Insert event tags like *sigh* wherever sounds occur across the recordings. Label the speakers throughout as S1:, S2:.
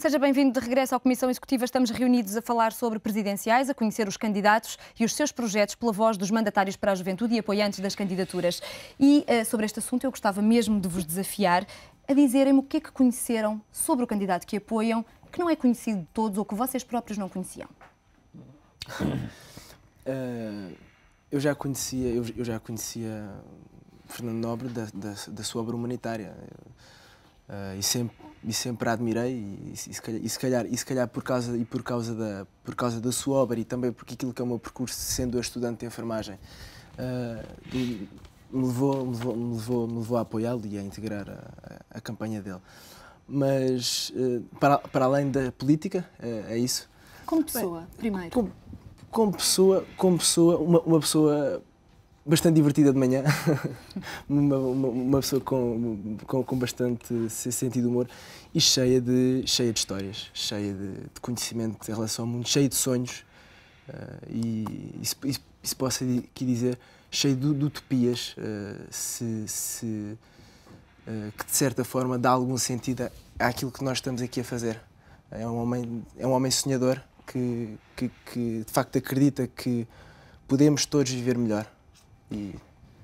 S1: Seja bem-vindo de regresso à Comissão Executiva. Estamos reunidos a falar sobre presidenciais, a conhecer os candidatos e os seus projetos pela voz dos mandatários para a juventude e apoiantes das candidaturas. E uh, sobre este assunto eu gostava mesmo de vos desafiar a dizerem-me o que é que conheceram sobre o candidato que apoiam, que não é conhecido de todos ou que vocês próprios não conheciam. Uh, eu já conhecia, eu, eu, já conhecia Fernando Nobre da, da, da sua obra humanitária. Eu, uh, e sempre e sempre a admirei e, e, se calhar, e, se calhar, e se calhar por causa e por causa da por causa da sua obra e também porque aquilo que é o meu percurso sendo estudante de enfermagem uh, me, levou, me levou me levou me levou a apoiá-lo e a integrar a, a, a campanha dele mas uh, para, para além da política uh, é isso como pessoa Bem, primeiro como, como pessoa como pessoa uma, uma pessoa bastante divertida de manhã, *laughs* uma, uma, uma, pessoa com, com, com, bastante sentido de humor e cheia de, cheia de histórias, cheia de, de conhecimento em relação ao mundo, cheia de sonhos uh, e, e, se, e se posso aqui dizer, cheia de, de utopias uh, se, se uh, que de certa forma dá algum sentido àquilo que nós estamos aqui a fazer. É um homem, é um homem sonhador que, que, que de facto acredita que podemos todos viver melhor. E...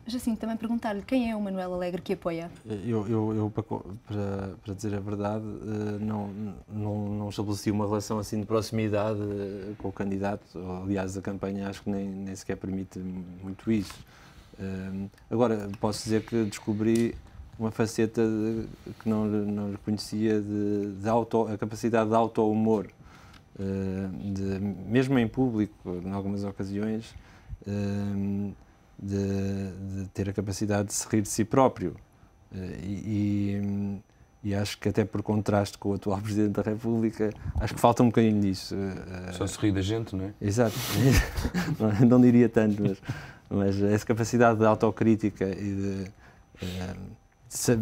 S1: Jacinto, assim, também perguntar-lhe quem é o Manuel Alegre que apoia? Eu, eu, eu para, para, dizer a verdade, eh,
S2: não, não, não, estabeleci uma relação assim de proximidade eh, com o candidato. Aliás, a campanha acho que nem, nem sequer permite muito isso. Eh, agora, posso dizer que descobri uma faceta de, que não, não conhecia de, de auto, a capacidade de auto-humor. mesmo em público, em algumas ocasiões, de, de ter a capacidade de se rir de si próprio. Eh, e, e, acho que até por contraste com o atual *laughs* Presidente da República, acho que falta um bocadinho disso. Eh, Só se rir da gente, não é? Exato. *laughs* não, não diria tanto, mas, mas essa capacidade de autocrítica e de, eh,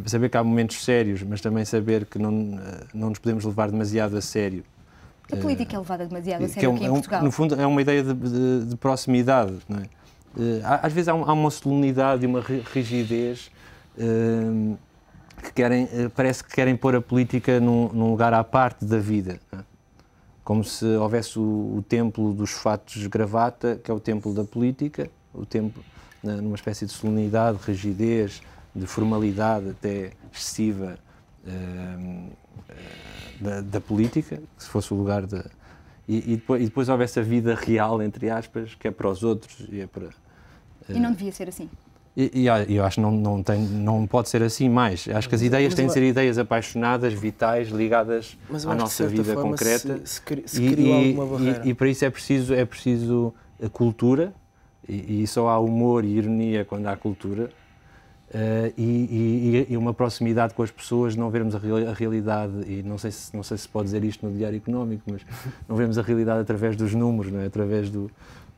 S2: de saber que há momentos sérios, mas também saber que não, não nos podemos levar demasiado a sério. A política
S1: é levada demasiado a sério é um, aqui em é Portugal. No
S2: fundo, é uma ideia de, de, de proximidade, não é? Eh, às vezes há, uma solenidade e uma rigidez eh, que querem, eh, parece que querem pôr a política num, lugar à parte da vida. É? Como se houvesse o, templo dos fatos gravata, que é o templo da política, o templo numa espécie de solenidade, rigidez, de formalidade até excessiva da, da, política, se fosse o lugar da. E, e, depois, e depois houvesse a vida real, entre aspas, que é para os outros e é para e não devia ser assim. E, e, ah, eu acho que não, não, tem, não pode ser assim mais. Acho que as ideias têm de ser ideias apaixonadas, vitais, ligadas à nossa vida forma, concreta. Se, se criou e, alguma barreira. E, e, para isso é preciso, é preciso eh, cultura, e, só há humor e ironia quando há cultura, eh, e, uma proximidade com as pessoas, não vermos a, real, a, realidade, e não sei, se, não sei se pode dizer isto no diário económico, mas não vermos a realidade através dos números, não é? através do,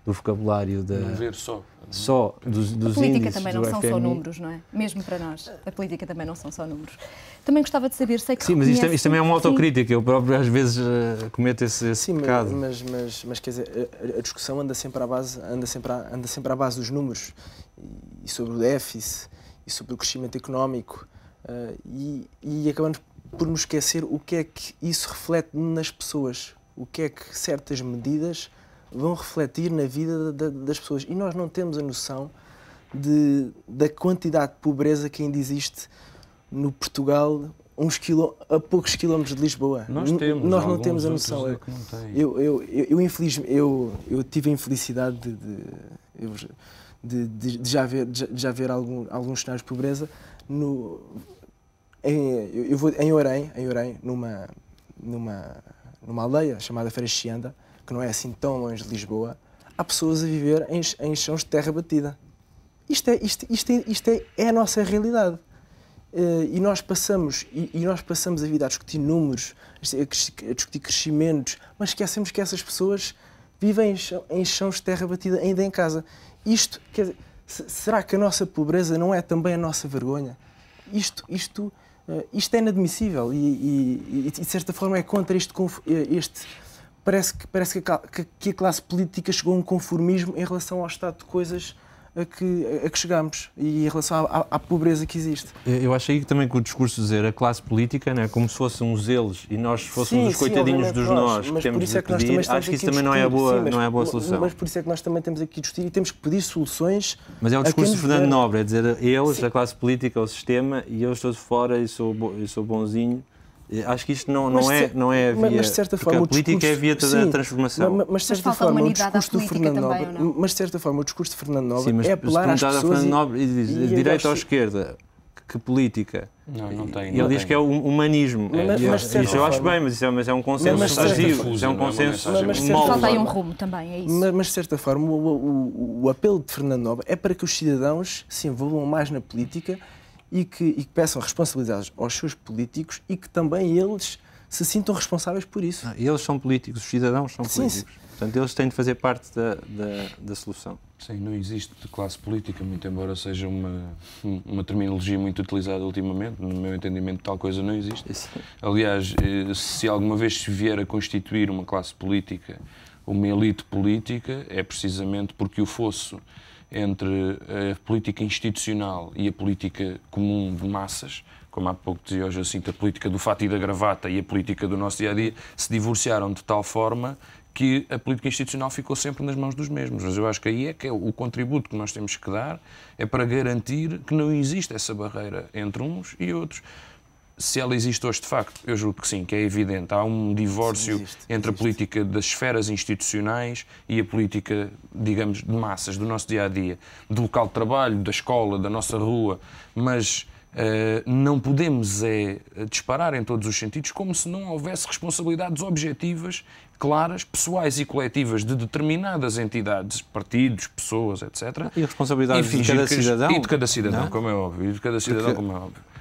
S2: do vocabulário da. Não ver só. Só dos, dos A política também não são FMI. só números,
S1: não é? Mesmo para nós, a política também não são só números. Também gostava de saber, sei que. Sim, mas isto, é- isto também é uma autocrítica,
S2: eu próprio às vezes uh, cometo esse, esse Sim, pecado.
S1: Mas, mas, mas, mas quer dizer, a, a, discussão anda sempre, à base, anda, sempre à, anda sempre à base dos números e sobre o déficit e sobre o crescimento económico uh, e, e acabamos por nos esquecer o que é que isso reflete nas pessoas, o que é que certas medidas vão refletir na vida das pessoas. E nós não temos a noção de, da quantidade de pobreza que ainda existe no Portugal uns quiló a poucos quilómetros de Lisboa. Nós temos. N nós não temos a noção. É eu, eu, eu, eu, infeliz, eu, eu tive a infelicidade de, de, de, de, de já ver, de já ver algum, alguns sinais de pobreza. No, em, eu vou em Orém, em Orém numa, numa, numa aldeia chamada Feira Chianda, que não é assim tão longe de Lisboa, há pessoas a viver em, em chãos de terra batida. Isto é, isto, isto, é, isto é, é a nossa realidade. Uh, e nós passamos e, e, nós passamos a vida a discutir números, a, discutir crescimentos, mas esquecemos que essas pessoas vivem em, chão, em chãos de terra batida ainda em casa. Isto, quer dizer, será que a nossa pobreza não é também a nossa vergonha? Isto, isto, uh, isto é inadmissível e, e, e, de certa forma é contra este, eh, este parece que, parece que, a, que a classe política chegou a um conformismo em relação ao estado de coisas a que, a que chegamos e em relação à, à, pobreza que existe.
S2: Eu acho aí também que o discurso de dizer a classe política, né, como se fossem os eles e nós fôssemos sim, os coitadinhos sim, dos nós, nós que temos é que de pedir, acho que isso também não é a boa, sim, mas, não é a boa é solução. Mas por
S1: isso é que nós também temos aqui de discutir e temos que pedir soluções. Mas é o discurso de Fernando der... Nobre,
S2: é dizer eles, a classe política, o sistema e eu estou de fora e sou, bo, sou bonzinho. Acho que isto não, não, é, não é a via. Mas, de certa forma, a política é discurso, é a via da sim, transformação. Mas, mas, de certa mas forma, o discurso
S1: do Fernando Nobre. mas de certa forma, o discurso de Fernando Nobre sim, mas, é apelar às pessoas. A Fernando Nobre e diz, direita ou
S2: esquerda, que política? Não, não tem. Ele não diz tem. que é o humanismo. Mas, é, mas isso forma. eu acho bem, mas isso é, mas é um consenso mas, é um é consenso Falta aí um rumo
S1: também, é isso. Mas, de certa forma, o, o apelo de Fernando Nobre é para que os cidadãos se envolvam mais na política e que, e que peçam responsabilidades aos seus políticos e que também eles se sintam responsáveis por isso. Não,
S2: eles são políticos, os cidadãos são sim, políticos. Sim. Portanto, eles têm de fazer parte da, da, da, solução. Sim, não existe classe política, muito embora seja uma, uma
S3: terminologia muito utilizada ultimamente, no meu entendimento, tal coisa não existe. Aliás, eh, se alguma vez se vier a constituir uma classe política, uma elite política, é precisamente porque o fosso entre a política institucional e a política comum de massas, como há pouco dizia o Jacinto, a política do fato e da gravata e a política do nosso dia a dia, se divorciaram de tal forma que a política institucional ficou sempre nas mãos dos mesmos. Mas eu acho que aí é que é o contributo que nós temos que dar é para garantir que não existe essa barreira entre uns e outros se ela existe hoje de facto, eu julgo que sim, que é evidente. Há um divórcio sim, existe, entre existe. a política das esferas institucionais e a política, digamos, de massas, do nosso dia a dia, do local de trabalho, da escola, da nossa rua. Mas Uh, não podemos é disparar em todos os sentidos como se não houvesse responsabilidades objetivas, claras, pessoais e coletivas de determinadas entidades, partidos, pessoas, etc. E responsabilidades de cada cidadão. E de cada cidadão, não? É? como é óbvio. E de cada cidadão, Porque... como é óbvio.